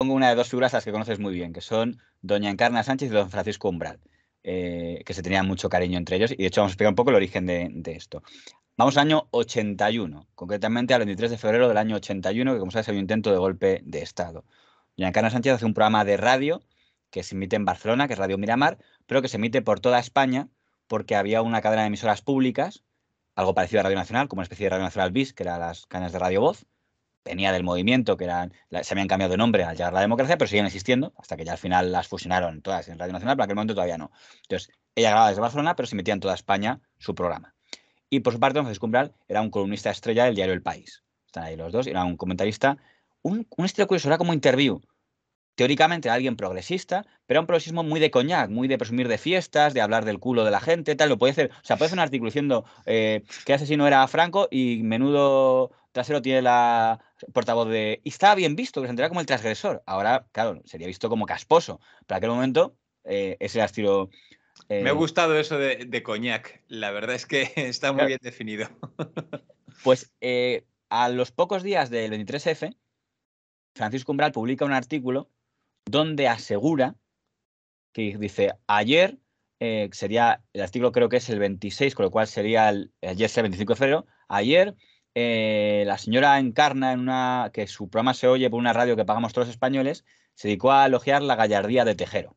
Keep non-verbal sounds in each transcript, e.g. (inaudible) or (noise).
pongo una de dos figuras a las que conoces muy bien, que son Doña Encarna Sánchez y Don Francisco Umbral, eh, que se tenían mucho cariño entre ellos. Y de hecho, vamos a explicar un poco el origen de, esto. Vamos al año 81, concretamente al 23 de febrero del año 81, que como sabes, hay un intento de golpe de Estado. Doña Encarna Sánchez hace un programa de radio que se emite en Barcelona, que es Radio Miramar, pero que se emite por toda España porque había una cadena de emisoras públicas, algo parecido a Radio Nacional, como una especie de Radio Nacional BIS, que era las cadenas de Radio Voz, venía del movimiento, que eran, se habían cambiado de nombre al llegar la democracia, pero siguen existiendo, hasta que ya al final las fusionaron todas en Radio Nacional, pero en aquel momento todavía no. Entonces, ella grababa desde Barcelona, pero se metía en toda España su programa. Y por su parte, Francisco Umbral era un columnista estrella del diario El País. Están ahí los dos, era un comentarista, un, un curioso, era como interview. Teóricamente alguien progresista, pero era un progresismo muy de coñac, muy de presumir de fiestas, de hablar del culo de la gente, tal. Lo puede hacer, o sea, puede hacer un artículo diciendo eh, que asesino era Franco y menudo trasero tiene la portavoz de y estaba bien visto, que se entera como el transgresor. Ahora, claro, sería visto como casposo. para aquel momento, eh, ese estilo. Me ha eh, gustado eso de, Cognac. coñac. La verdad es que (laughs) está muy bien definido. pues eh, a los pocos días del 23F, Francisco Umbral publica un artículo donde asegura que dice ayer. sería el artículo creo que es el 26, con lo cual sería el, ayer el 25 de febrero. Ayer eh, la señora encarna en una que su programa se oye por una radio que pagamos todos los españoles, se dedicó a elogiar la gallardía de Tejero.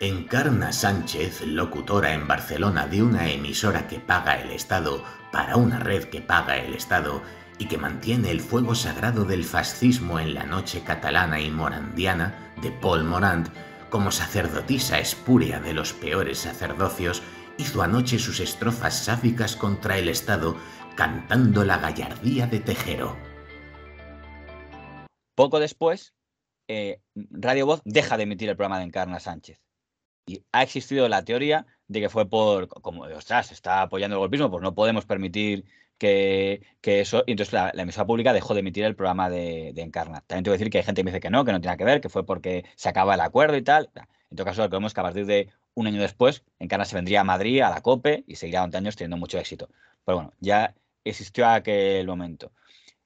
Encarna Sánchez, locutora en Barcelona de una emisora que paga el Estado para una red que paga el Estado y que mantiene el fuego sagrado del fascismo en la noche catalana y morandiana de Paul Morand, como sacerdotisa espuria de los peores sacerdocios, hizo anoche sus estrofas sáficas contra el Estado, cantando la gallardía de Tejero. Poco después, eh, Radio Voz deja de emitir el programa de Encarna Sánchez. Y ha existido la teoría de que fue por, como, ostras, está apoyando el golpismo, pues no podemos permitir que, eso. Y entonces la, emisora pública dejó de emitir el programa de, Encarna. También tengo que decir que hay gente que me dice que no, que no tiene que ver, que fue porque se acaba el acuerdo y tal. En todo caso, lo que vemos es que a partir de un año después, Encarna se vendría a Madrid, a la COPE, y seguiría durante años teniendo mucho éxito. Pero bueno, ya existió aquel momento.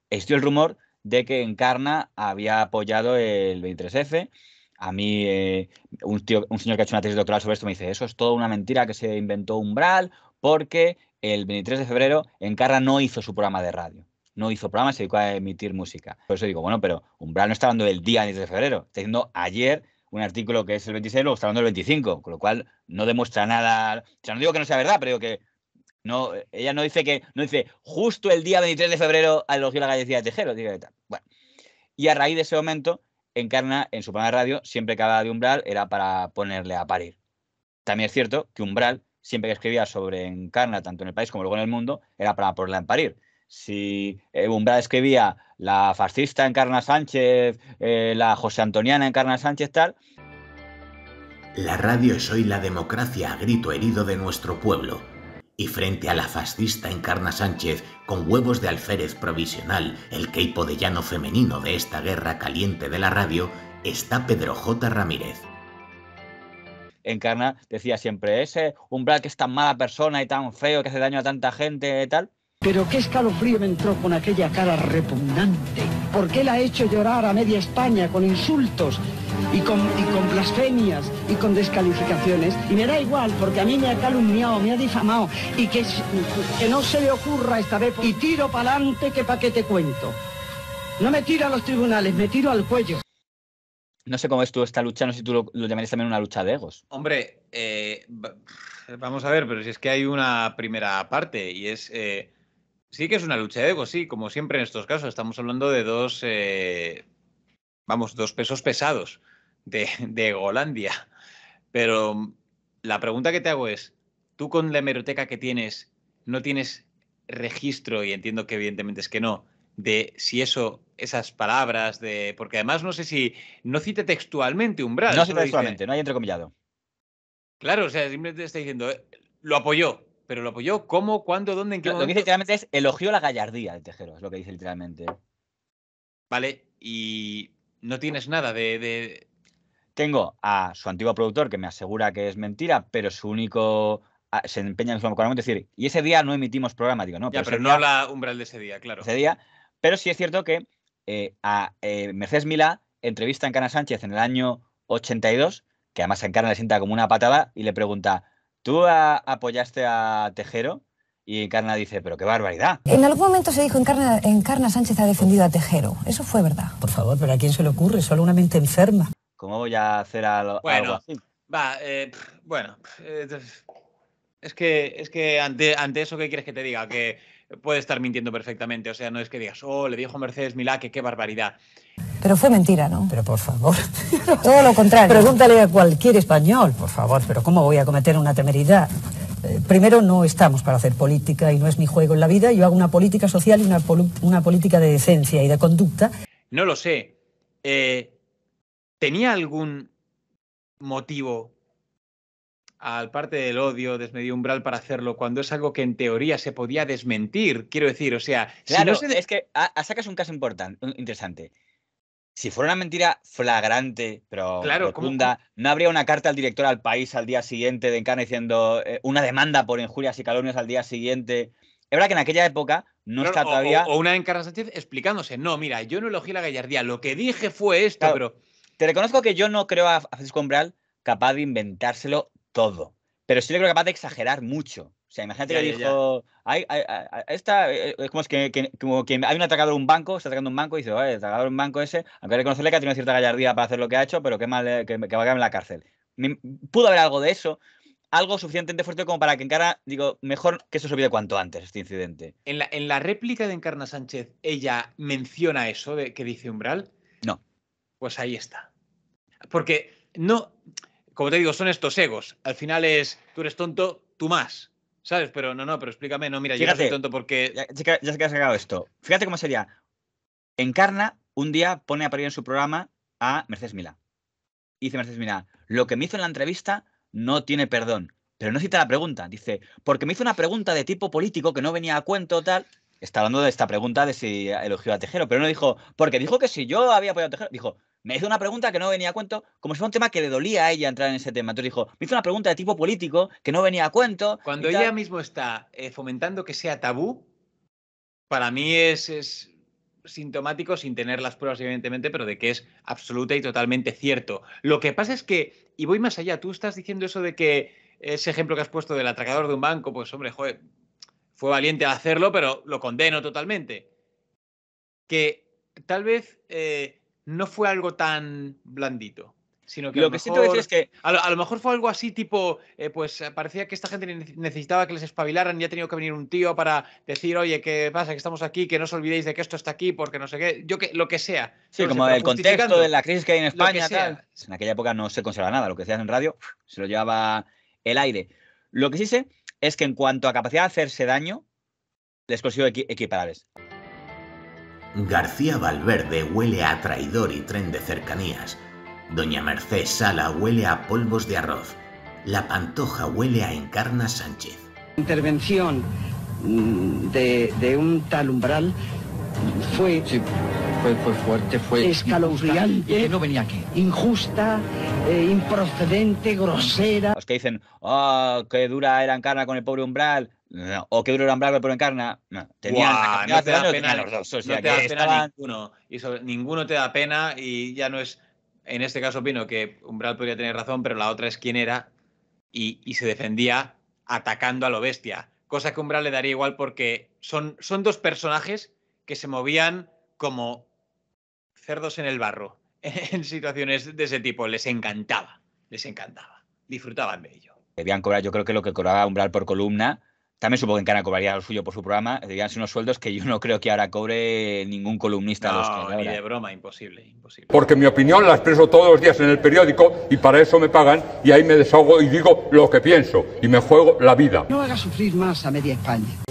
Existió el rumor de que Encarna había apoyado el 23F. A mí, eh, un, un señor que ha hecho una tesis doctoral sobre esto me dice, eso es toda una mentira que se inventó Umbral porque el 23 de febrero Encarna no hizo su programa de radio. No hizo programa, se dedicó a emitir música. Por eso digo, bueno, pero Umbral no está hablando el día 23 de febrero, está diciendo ayer un artículo que es el 26, luego está hablando el 25, con lo cual no demuestra nada. O sea, no digo que no sea verdad, pero digo que no, ella no dice que, no dice, justo el día 23 de febrero a la gallecía de Tejero. tal. Bueno. Y a raíz de ese momento, encarna en su programa de radio, siempre que hablaba de Umbral, era para ponerle a parir. También es cierto que Umbral, siempre que escribía sobre Encarna, tanto en el país como luego en el mundo, era para ponerla a parir. Si eh, Umbral escribía la fascista encarna Sánchez, eh, la José Antoniana encarna Sánchez, tal. La radio es hoy la democracia a grito herido de nuestro pueblo. Y frente a la fascista encarna Sánchez, con huevos de alférez provisional, el queipo de llano femenino de esta guerra caliente de la radio, está Pedro J. Ramírez. Encarna decía siempre, ese umbral que es tan mala persona y tan feo que hace daño a tanta gente y tal, pero qué escalofrío me entró con aquella cara repugnante. ¿Por qué la ha hecho llorar a media España con insultos y con, blasfemias y con descalificaciones. Y me da igual, porque a mí me ha calumniado, me ha difamado. Y que, no se le ocurra esta vez. Y tiro para adelante que pa' qué te cuento. No me tiro a los tribunales, me tiro al cuello. No sé cómo es tú esta lucha, no sé si tú lo, llamarías también una lucha de egos. Hombre, eh, vamos a ver, pero si es que hay una primera parte y es... Eh, Sí que es una lucha de ego, sí, como siempre en estos casos. Estamos hablando de dos, eh, vamos, dos pesos pesados de, (laughs) de Golandia. Pero la pregunta que te hago es, tú con la hemeroteca que tienes, no tienes registro, y entiendo que evidentemente es que no, de si eso, esas palabras, de. Porque además no sé si. No cita textualmente Umbral. No cita textualmente, no hay entrecomillado. Claro, o sea, simplemente está diciendo, eh, lo apoyó pero lo apoyó cómo, cuándo, dónde, en qué lo, que dice literalmente es elogió la gallardía de Tejero, es lo que dice literalmente. Vale, y no tienes nada de, Tengo a su antiguo productor que me asegura que es mentira, pero su único ah, se empeña en su programa. es decir, y ese día no emitimos programa, no. Pero, no habla umbral de ese día, claro. Ese día, pero sí es cierto que eh, a eh, Mercedes Milá entrevista en Cana Sánchez en el año 82, que además a Encana le sienta como una patada y le pregunta, Tú apoyaste a Tejero y Carna dice, pero qué barbaridad. En algún momento se dijo, en Carna Sánchez ha defendido a Tejero. Eso fue verdad. Por favor, pero ¿a quién se le ocurre? Solo una mente enferma. ¿Cómo voy a hacer algo, bueno, Va, eh, bueno, eh, es que, es que ante, ante eso, ¿qué quieres que te diga? Que puede estar mintiendo perfectamente. O sea, no es que digas, oh, le dijo Mercedes Milá que qué barbaridad. Pero fue mentira, ¿no? Pero por favor. (laughs) Todo lo contrario. Pregúntale a cualquier español, por favor, pero ¿cómo voy a cometer una temeridad? Eh, primero, no estamos para hacer política y no es mi juego en la vida. Yo hago una política social y una, política de decencia y de conducta. No lo sé. Eh, ¿Tenía algún motivo al parte del odio desmedido umbral para hacerlo cuando es algo que en teoría se podía desmentir? Quiero decir, o sea, claro, es que a, sacas un caso importante, interesante. Si fuera una mentira flagrante, pero claro, no habría una carta al director al país al día siguiente de Encarna diciendo eh, una demanda por injurias y calumnias al día siguiente. Es verdad que en aquella época no está todavía. O, una encarnación explicándose. No, mira, yo no elogí la gallardía. Lo que dije fue esto, pero. Te reconozco que yo no creo a, a Francisco Umbral capaz de inventárselo todo. Pero sí le creo capaz de exagerar mucho. O sea, imagínate que dijo, esta, es como, que, hay un atacador un banco, está atacando un banco y dice, vale, atacador un banco ese, aunque hay que reconocerle que ha tenido cierta gallardía para hacer lo que ha hecho, pero qué mal, eh, que, va a caer en la cárcel. Pudo haber algo de eso, algo suficientemente fuerte como para que encara, digo, mejor que eso se olvide cuanto antes, este incidente. En la, en la réplica de Encarna Sánchez, ella menciona eso de, que dice Umbral. No. Pues ahí está. Porque no, como te digo, son estos egos. Al final es, tú eres tonto, tú más. ¿Sabes? Pero no, no, pero explícame, no, mira, yo no soy tonto porque. Ya, sé que has sacado esto. Fíjate cómo sería. Encarna un día pone a parir en su programa a Mercedes Mila. Y dice Mercedes Mila, lo que me hizo en la entrevista no tiene perdón. Pero no cita la pregunta. Dice, porque me hizo una pregunta de tipo político que no venía a cuento, tal. Está hablando de esta pregunta de si elogió a Tejero, pero no dijo, porque dijo que si yo había apoyado a Tejero. Dijo, me hizo una pregunta que no venía a cuento, como si fuera un tema que le dolía a ella entrar en ese tema. Entonces dijo, me hizo una pregunta de tipo político que no venía a cuento. Cuando ella mismo está eh, fomentando que sea tabú, para mí es, sintomático, sin tener las pruebas, evidentemente, pero de que es absoluta y totalmente cierto. Lo que pasa es que, y voy más allá, tú estás diciendo eso de que ese ejemplo que has puesto del atracador de un banco, pues hombre, joder, fue valiente al hacerlo, pero lo condeno totalmente. Que tal vez eh, no fue algo tan blandito. Sino que lo, que es que. A lo, mejor fue algo así, tipo, eh, pues eh, parecía que esta gente necesitaba que les espabilaran y ha tenido que venir un tío para decir, oye, ¿qué pasa? Que estamos aquí, que no os olvidéis de que esto está aquí, porque no sé qué, yo que lo que sea. Sí, como el contexto de la crisis que hay en España, En aquella época no se conserva nada, lo que decías en radio se lo llevaba el aire. Lo que sí sé es que en cuanto a capacidad de hacerse daño, les consigo equi García Valverde huele a traidor y tren de cercanías. Doña Merced Sala huele a polvos de arroz. La Pantoja huele a Encarna Sánchez. Intervención mm, de, un tal umbral fue, fuerte, fue escalofriante, no venía aquí. injusta, eh, improcedente, grosera. Los que dicen, oh, qué dura era Encarna con el pobre umbral, o que Duran Bravo por encarna. No, no te da pena, no te da pena ninguno. Y ninguno te da pena y ya no es. En este caso opino que Umbral podría tener razón, pero la otra es quién era y, se defendía atacando a lo bestia. Cosa que Umbral le daría igual porque son, son dos personajes que se movían como cerdos en el barro (laughs) en situaciones de ese tipo. Les encantaba, les encantaba. Disfrutaban de ello. Debían cobrar, yo creo que lo que cobraba Umbral por columna también supongo que Encana cobraría lo suyo por su programa. Eh, diríanse unos sueldos que yo no creo que ahora cobre ningún columnista. No, los que ni de broma, imposible, imposible. Porque mi opinión la expreso todos los días en el periódico y para eso me pagan y ahí me desahogo y digo lo que pienso y me juego la vida. No haga sufrir más a media España.